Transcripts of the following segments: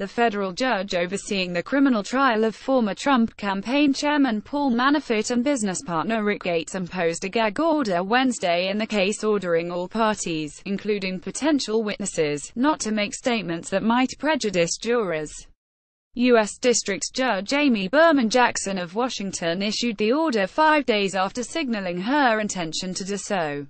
the federal judge overseeing the criminal trial of former Trump campaign chairman Paul Manafort and business partner Rick Gates imposed a gag order Wednesday in the case ordering all parties, including potential witnesses, not to make statements that might prejudice jurors. U.S. District Judge Amy Berman Jackson of Washington issued the order five days after signaling her intention to do so.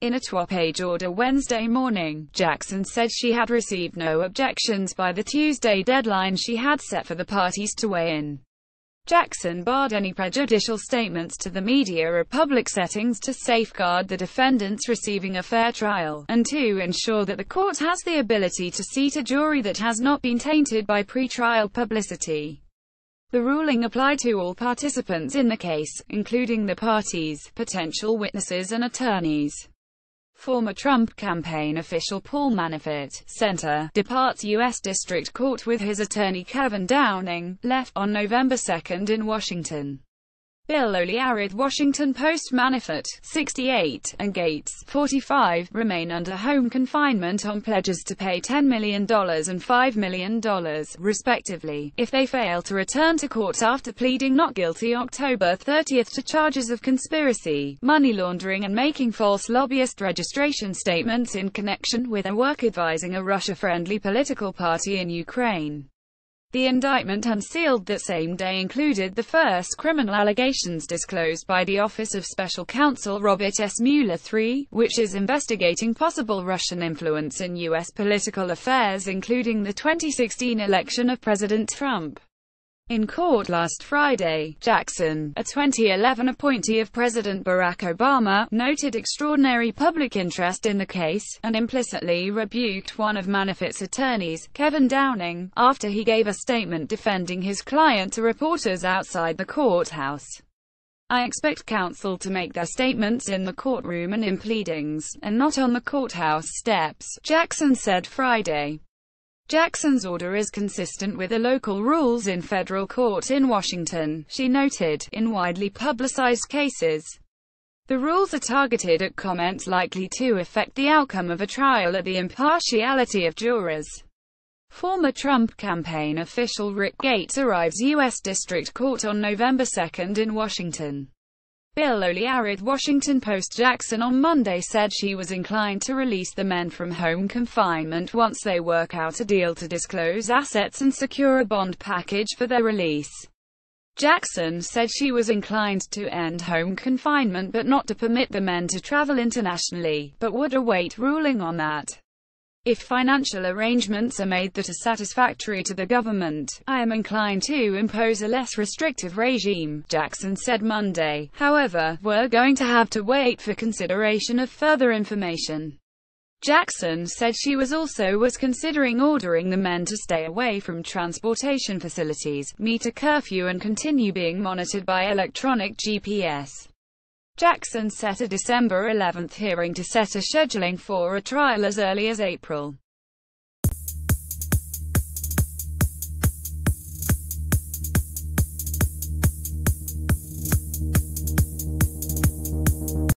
In a 12-page order Wednesday morning, Jackson said she had received no objections by the Tuesday deadline she had set for the parties to weigh in. Jackson barred any prejudicial statements to the media or public settings to safeguard the defendants receiving a fair trial, and to ensure that the court has the ability to seat a jury that has not been tainted by pretrial publicity. The ruling applied to all participants in the case, including the parties, potential witnesses and attorneys. Former Trump campaign official Paul Manafort, Center, departs U.S. District Court with his attorney Kevin Downing, left on November 2 in Washington. Bill O'Leary, Washington Post Manafort, 68, and Gates, 45, remain under home confinement on pledges to pay $10 million and $5 million, respectively, if they fail to return to court after pleading not guilty October 30 to charges of conspiracy, money laundering and making false lobbyist registration statements in connection with a work advising a Russia-friendly political party in Ukraine. The indictment unsealed that same day included the first criminal allegations disclosed by the Office of Special Counsel Robert S. Mueller III, which is investigating possible Russian influence in U.S. political affairs including the 2016 election of President Trump. In court last Friday, Jackson, a 2011 appointee of President Barack Obama, noted extraordinary public interest in the case, and implicitly rebuked one of Manafort's attorneys, Kevin Downing, after he gave a statement defending his client to reporters outside the courthouse. I expect counsel to make their statements in the courtroom and in pleadings, and not on the courthouse steps, Jackson said Friday. Jackson's order is consistent with the local rules in federal court in Washington, she noted, in widely publicized cases. The rules are targeted at comments likely to affect the outcome of a trial at the impartiality of jurors. Former Trump campaign official Rick Gates arrives U.S. District Court on November 2 in Washington. Bill O'Leary's Washington Post-Jackson on Monday said she was inclined to release the men from home confinement once they work out a deal to disclose assets and secure a bond package for their release. Jackson said she was inclined to end home confinement but not to permit the men to travel internationally, but would await ruling on that. If financial arrangements are made that are satisfactory to the government, I am inclined to impose a less restrictive regime, Jackson said Monday. However, we're going to have to wait for consideration of further information. Jackson said she was also was considering ordering the men to stay away from transportation facilities, meet a curfew and continue being monitored by electronic GPS. Jackson set a December 11 hearing to set a scheduling for a trial as early as April.